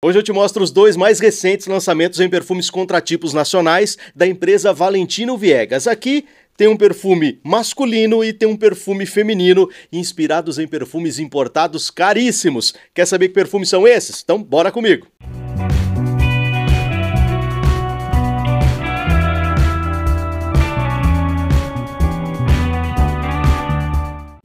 Hoje eu te mostro os dois mais recentes lançamentos em perfumes contratipos nacionais da empresa Valentino Viegas. Aqui tem um perfume masculino e tem um perfume feminino, inspirados em perfumes importados caríssimos. Quer saber que perfumes são esses? Então bora comigo!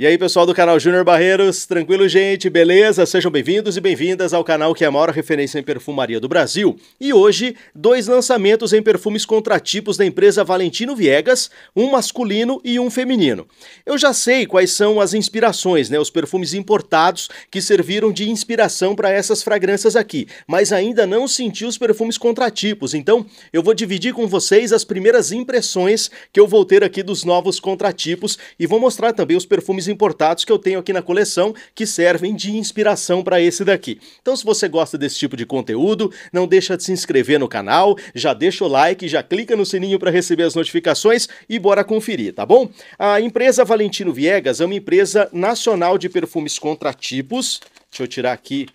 E aí, pessoal do canal Júnior Barreiros, tranquilo, gente? Beleza? Sejam bem-vindos e bem-vindas ao canal que é a maior referência em perfumaria do Brasil. E hoje, dois lançamentos em perfumes contratipos da empresa Valentino Viegas, um masculino e um feminino. Eu já sei quais são as inspirações, né? Os perfumes importados que serviram de inspiração para essas fragrâncias aqui, mas ainda não senti os perfumes contratipos. Então, eu vou dividir com vocês as primeiras impressões que eu vou ter aqui dos novos contratipos e vou mostrar também os perfumes importados que eu tenho aqui na coleção que servem de inspiração para esse daqui. Então se você gosta desse tipo de conteúdo, não deixa de se inscrever no canal, já deixa o like, já clica no sininho para receber as notificações e bora conferir, tá bom? A empresa Valentino Viegas é uma empresa nacional de perfumes contratipos. Deixa eu tirar aqui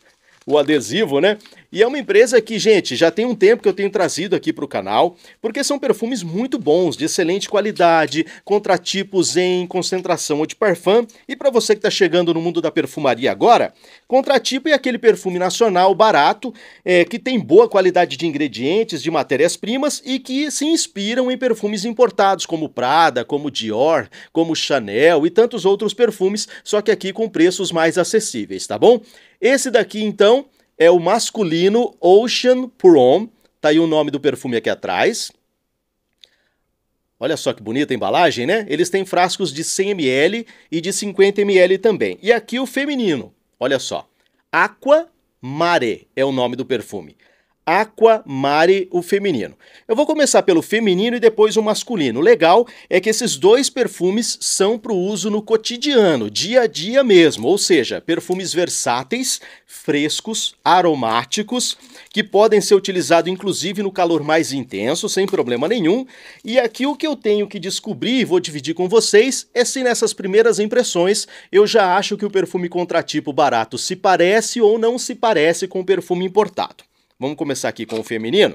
o adesivo, né? E é uma empresa que, gente, já tem um tempo que eu tenho trazido aqui para o canal, porque são perfumes muito bons, de excelente qualidade, contratipos em concentração ou de parfum. E para você que está chegando no mundo da perfumaria agora, contratipo é aquele perfume nacional barato, é, que tem boa qualidade de ingredientes, de matérias-primas e que se inspiram em perfumes importados, como Prada, como Dior, como Chanel e tantos outros perfumes, só que aqui com preços mais acessíveis, tá bom? Esse daqui, então, é o masculino Ocean Prom. Tá aí o nome do perfume aqui atrás. Olha só que bonita a embalagem, né? Eles têm frascos de 100 ml e de 50 ml também. E aqui o feminino. Olha só. Aqua Mare é o nome do perfume. Aqua Mare, o feminino. Eu vou começar pelo feminino e depois o masculino. O legal é que esses dois perfumes são para o uso no cotidiano, dia a dia mesmo, ou seja, perfumes versáteis, frescos, aromáticos, que podem ser utilizados inclusive no calor mais intenso, sem problema nenhum. E aqui o que eu tenho que descobrir e vou dividir com vocês é se nessas primeiras impressões eu já acho que o perfume contratipo barato se parece ou não se parece com o perfume importado. Vamos começar aqui com o feminino.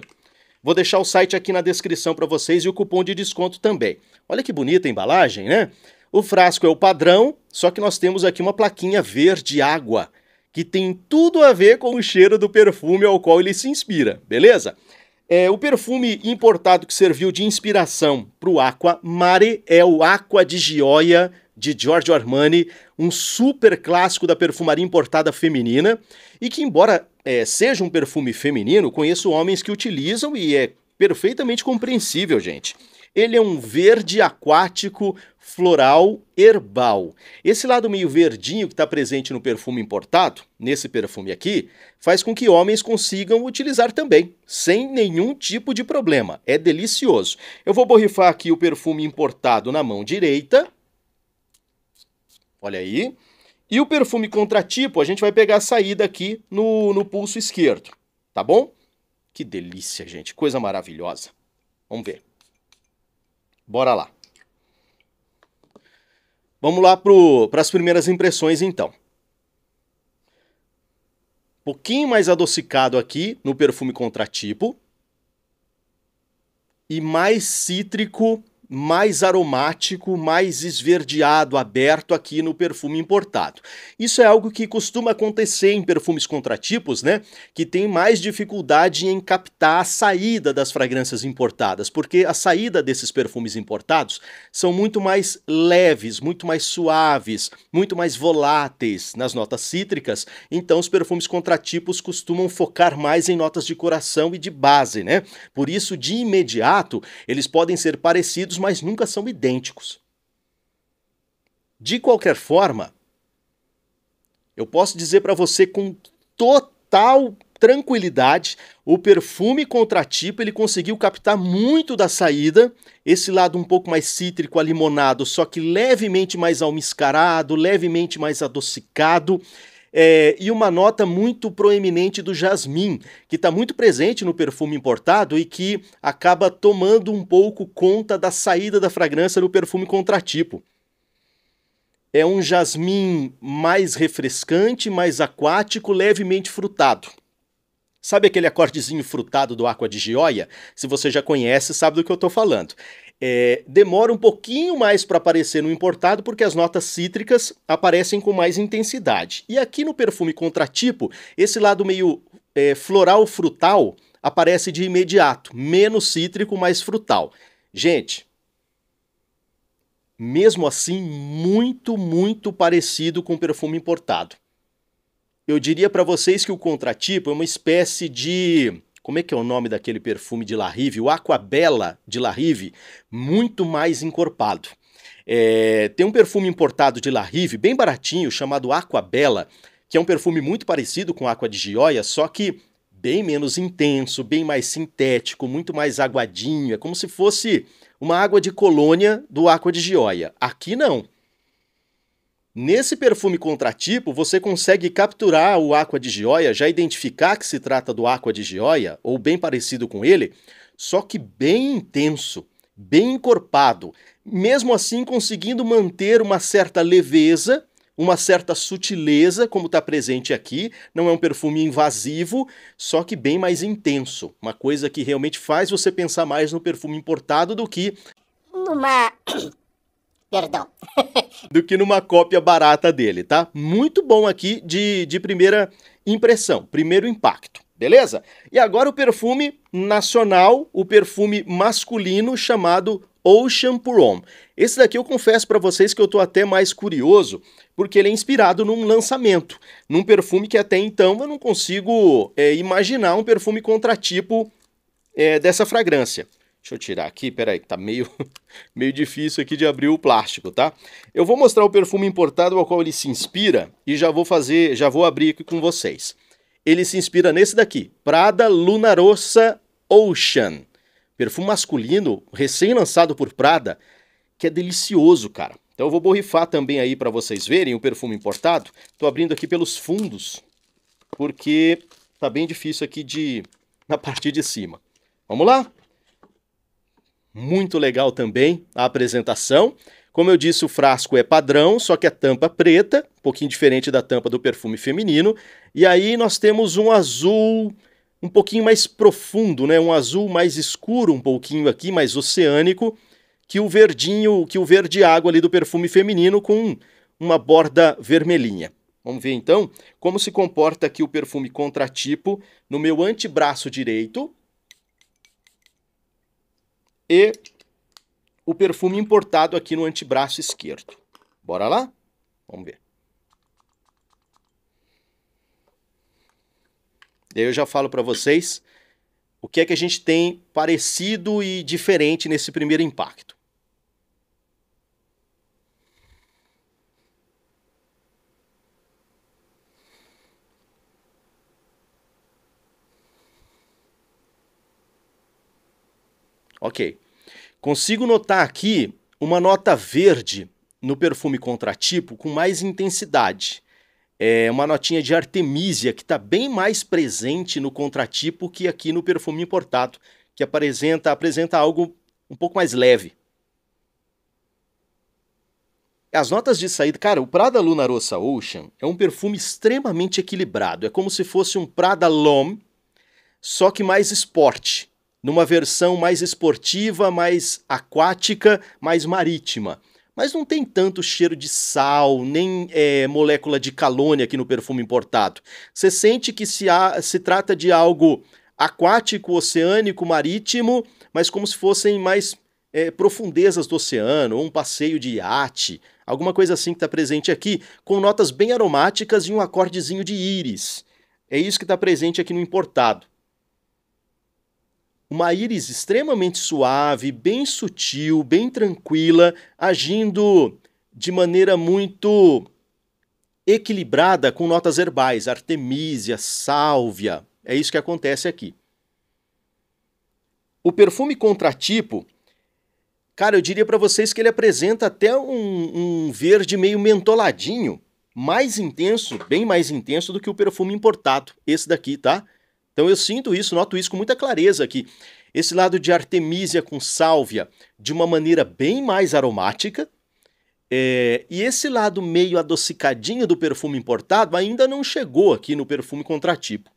Vou deixar o site aqui na descrição para vocês e o cupom de desconto também. Olha que bonita a embalagem, né? O frasco é o padrão, só que nós temos aqui uma plaquinha verde água, que tem tudo a ver com o cheiro do perfume ao qual ele se inspira, beleza? É, o perfume importado que serviu de inspiração para o Aqua Mare é o Aqua de Gioia de Giorgio Armani, um super clássico da perfumaria importada feminina e que, embora é, seja um perfume feminino, conheço homens que utilizam e é perfeitamente compreensível, gente. Ele é um verde aquático, floral, herbal. Esse lado meio verdinho que está presente no perfume importado, nesse perfume aqui, faz com que homens consigam utilizar também, sem nenhum tipo de problema. É delicioso. Eu vou borrifar aqui o perfume importado na mão direita Olha aí. E o perfume contratipo, a gente vai pegar a saída aqui no, no pulso esquerdo, tá bom? Que delícia, gente. Coisa maravilhosa. Vamos ver. Bora lá. Vamos lá para as primeiras impressões, então. Pouquinho mais adocicado aqui no perfume contratipo. E mais cítrico mais aromático, mais esverdeado, aberto aqui no perfume importado. Isso é algo que costuma acontecer em perfumes contratipos, né? Que tem mais dificuldade em captar a saída das fragrâncias importadas, porque a saída desses perfumes importados são muito mais leves, muito mais suaves, muito mais voláteis nas notas cítricas. Então, os perfumes contratipos costumam focar mais em notas de coração e de base, né? Por isso, de imediato, eles podem ser parecidos mas nunca são idênticos. De qualquer forma, eu posso dizer para você com total tranquilidade, o perfume contratipo ele conseguiu captar muito da saída, esse lado um pouco mais cítrico, alimonado, só que levemente mais almiscarado, levemente mais adocicado, é, e uma nota muito proeminente do jasmim, que está muito presente no perfume importado e que acaba tomando um pouco conta da saída da fragrância no perfume contratipo. É um jasmim mais refrescante, mais aquático, levemente frutado. Sabe aquele acordezinho frutado do Aqua de Gioia? Se você já conhece, sabe do que eu estou falando é, demora um pouquinho mais para aparecer no importado, porque as notas cítricas aparecem com mais intensidade. E aqui no perfume contratipo, esse lado meio é, floral frutal aparece de imediato, menos cítrico, mais frutal. Gente, mesmo assim, muito, muito parecido com o perfume importado. Eu diria para vocês que o contratipo é uma espécie de como é que é o nome daquele perfume de La Rive? O Aquabella de La Rive, muito mais encorpado. É, tem um perfume importado de La Rive, bem baratinho, chamado Aquabella, que é um perfume muito parecido com Aqua de Gioia, só que bem menos intenso, bem mais sintético, muito mais aguadinho. É como se fosse uma água de colônia do Aqua de Gioia. Aqui não. Nesse perfume contratipo, você consegue capturar o aqua de gioia, já identificar que se trata do aqua de gioia, ou bem parecido com ele, só que bem intenso, bem encorpado, mesmo assim conseguindo manter uma certa leveza, uma certa sutileza, como está presente aqui. Não é um perfume invasivo, só que bem mais intenso. Uma coisa que realmente faz você pensar mais no perfume importado do que. Numa Perdão. do que numa cópia barata dele, tá? Muito bom aqui de, de primeira impressão, primeiro impacto, beleza? E agora o perfume nacional, o perfume masculino chamado Ocean Homme. Esse daqui eu confesso para vocês que eu tô até mais curioso, porque ele é inspirado num lançamento, num perfume que até então eu não consigo é, imaginar um perfume contratipo é, dessa fragrância. Deixa eu tirar aqui, peraí, que tá meio, meio difícil aqui de abrir o plástico, tá? Eu vou mostrar o perfume importado ao qual ele se inspira e já vou fazer, já vou abrir aqui com vocês. Ele se inspira nesse daqui, Prada Lunarossa Ocean. Perfume masculino, recém-lançado por Prada, que é delicioso, cara. Então eu vou borrifar também aí para vocês verem o perfume importado. Tô abrindo aqui pelos fundos, porque tá bem difícil aqui de na parte de cima. Vamos lá? Muito legal também a apresentação. Como eu disse, o frasco é padrão, só que a tampa preta, um pouquinho diferente da tampa do perfume feminino. E aí nós temos um azul um pouquinho mais profundo, né? Um azul mais escuro, um pouquinho aqui, mais oceânico, que o verdinho, que o verde água ali do perfume feminino com uma borda vermelhinha. Vamos ver então como se comporta aqui o perfume contratipo no meu antebraço direito, e o perfume importado aqui no antebraço esquerdo. Bora lá? Vamos ver. E eu já falo para vocês o que é que a gente tem parecido e diferente nesse primeiro impacto. Ok. Consigo notar aqui uma nota verde no perfume contratipo com mais intensidade. É uma notinha de artemisia que está bem mais presente no contratipo que aqui no perfume importado, que apresenta, apresenta algo um pouco mais leve. As notas de saída, cara, o Prada Luna Rossa Ocean é um perfume extremamente equilibrado. É como se fosse um Prada Lom só que mais esporte numa versão mais esportiva, mais aquática, mais marítima. Mas não tem tanto cheiro de sal, nem é, molécula de calônia aqui no perfume importado. Você sente que se, há, se trata de algo aquático, oceânico, marítimo, mas como se fossem mais é, profundezas do oceano, ou um passeio de iate, alguma coisa assim que está presente aqui, com notas bem aromáticas e um acordezinho de íris. É isso que está presente aqui no importado uma íris extremamente suave, bem sutil, bem tranquila, agindo de maneira muito equilibrada com notas herbais, artemisia, sálvia. É isso que acontece aqui. O perfume contratipo, cara, eu diria para vocês que ele apresenta até um, um verde meio mentoladinho, mais intenso, bem mais intenso do que o perfume importado, esse daqui, tá? Então eu sinto isso, noto isso com muita clareza aqui. Esse lado de Artemisia com sálvia de uma maneira bem mais aromática. É, e esse lado meio adocicadinho do perfume importado ainda não chegou aqui no perfume contratipo.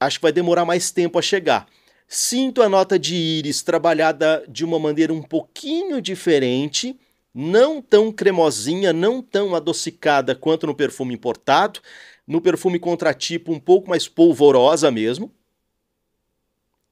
Acho que vai demorar mais tempo a chegar. Sinto a nota de íris trabalhada de uma maneira um pouquinho diferente, não tão cremosinha, não tão adocicada quanto no perfume importado, no perfume contratipo um pouco mais polvorosa mesmo.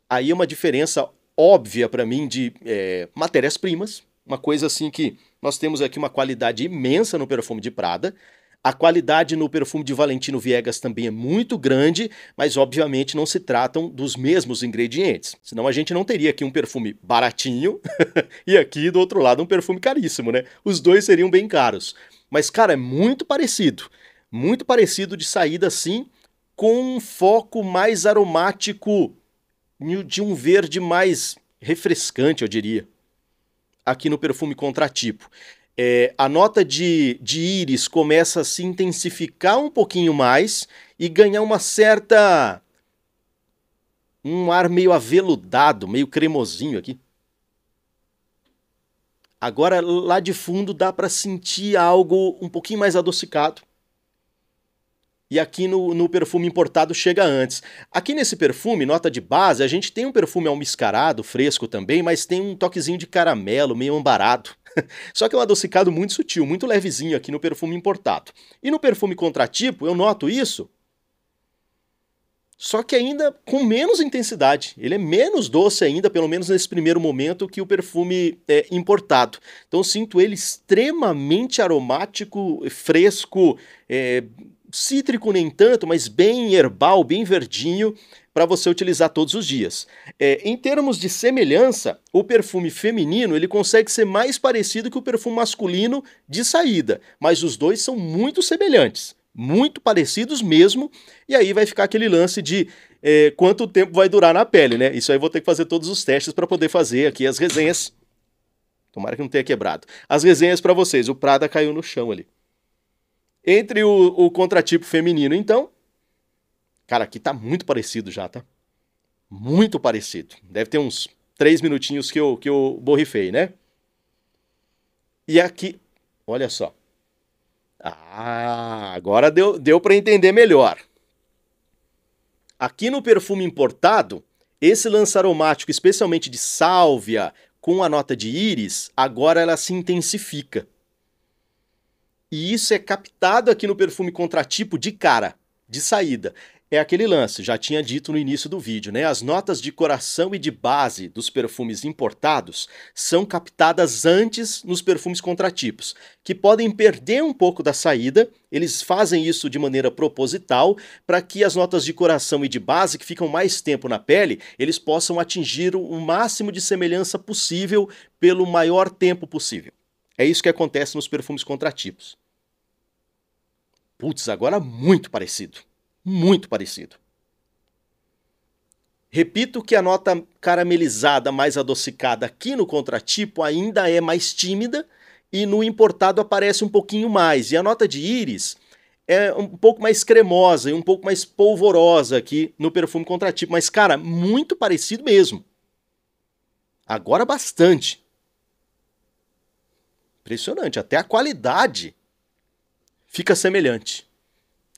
Aí é uma diferença óbvia para mim de é, matérias-primas, uma coisa assim que nós temos aqui uma qualidade imensa no perfume de Prada. A qualidade no perfume de Valentino Viegas também é muito grande, mas obviamente não se tratam dos mesmos ingredientes. Senão a gente não teria aqui um perfume baratinho e aqui do outro lado um perfume caríssimo, né? Os dois seriam bem caros. Mas, cara, é muito parecido muito parecido de saída assim, com um foco mais aromático, de um verde mais refrescante, eu diria, aqui no perfume contratipo. É, a nota de, de íris começa a se intensificar um pouquinho mais e ganhar uma certa. um ar meio aveludado, meio cremosinho aqui. Agora, lá de fundo, dá para sentir algo um pouquinho mais adocicado e aqui no, no, perfume importado chega antes. Aqui nesse perfume, nota de base, a gente tem um perfume almiscarado, fresco também, mas tem um toquezinho de caramelo, meio ambarado. Só que é um adocicado muito sutil, muito levezinho aqui no perfume importado. E no perfume contratipo, eu noto isso, só que ainda com menos intensidade. Ele é menos doce ainda, pelo menos nesse primeiro momento, que o perfume é, importado. Então sinto ele extremamente aromático, fresco, é, Cítrico nem tanto, mas bem herbal, bem verdinho, para você utilizar todos os dias. É, em termos de semelhança, o perfume feminino ele consegue ser mais parecido que o perfume masculino de saída, mas os dois são muito semelhantes, muito parecidos mesmo. E aí vai ficar aquele lance de é, quanto tempo vai durar na pele, né? Isso aí vou ter que fazer todos os testes para poder fazer aqui as resenhas. Tomara que não tenha quebrado. As resenhas para vocês. O Prada caiu no chão ali entre o, o contratipo feminino, então. Cara, aqui tá muito parecido já, tá? Muito parecido. Deve ter uns três minutinhos que eu, que eu borrifei, né? E aqui, olha só. Ah, agora deu, deu para entender melhor. Aqui no perfume importado, esse lance aromático, especialmente de sálvia, com a nota de íris, agora ela se intensifica. E isso é captado aqui no perfume contratipo de cara, de saída. É aquele lance, já tinha dito no início do vídeo, né? As notas de coração e de base dos perfumes importados são captadas antes nos perfumes contratipos, que podem perder um pouco da saída. Eles fazem isso de maneira proposital para que as notas de coração e de base, que ficam mais tempo na pele, eles possam atingir o máximo de semelhança possível pelo maior tempo possível. É isso que acontece nos perfumes contratipos. Putz, agora muito parecido. Muito parecido. Repito que a nota caramelizada mais adocicada aqui no contratipo ainda é mais tímida e no importado aparece um pouquinho mais. E a nota de íris é um pouco mais cremosa e um pouco mais polvorosa aqui no perfume contratipo. Mas, cara, muito parecido mesmo. Agora bastante. Impressionante. Até a qualidade fica semelhante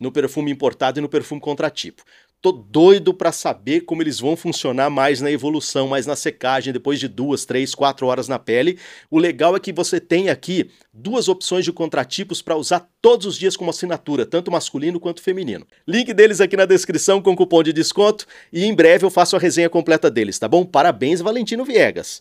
no perfume importado e no perfume contratipo. Tô doido para saber como eles vão funcionar mais na evolução, mais na secagem, depois de duas, três, quatro horas na pele. O legal é que você tem aqui duas opções de contratipos para usar todos os dias como assinatura, tanto masculino quanto feminino. Link deles aqui na descrição com cupom de desconto e em breve eu faço a resenha completa deles, tá bom? Parabéns, Valentino Viegas!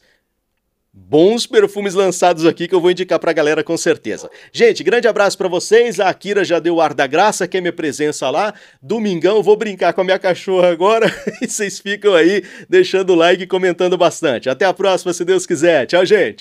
bons perfumes lançados aqui que eu vou indicar pra galera com certeza. Gente, grande abraço para vocês. A Akira já deu o ar da graça, é minha presença lá. Domingão, vou brincar com a minha cachorra agora. e vocês ficam aí deixando o like e comentando bastante. Até a próxima, se Deus quiser. Tchau, gente.